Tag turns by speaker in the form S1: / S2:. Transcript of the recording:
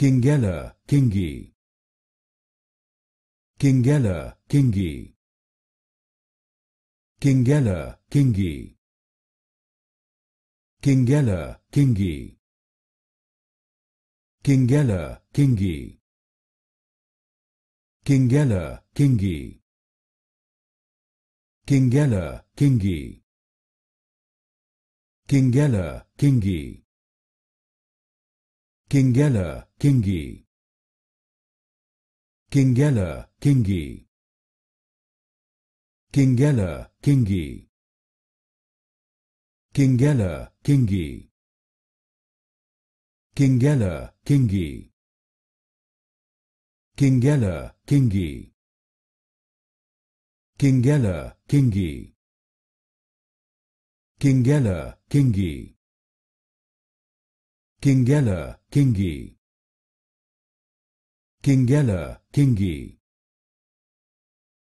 S1: Kingela, Kingi. Kingela, Kingi. Kingela, Kingi. Kingela, Kingi. Kingela, Kingi. Kingela, Kingi. Kingela, Kingi. Kingela, Kingi. Kingella, Kingi. Kingella, Kingi. Kingella, Kingi. Kingella, Kingi. Kingella, Kingi. Kingella, Kingi. Kingella, Kingi. Kingella, Kingi. Kingella, Kingi. Kingella, Kingi.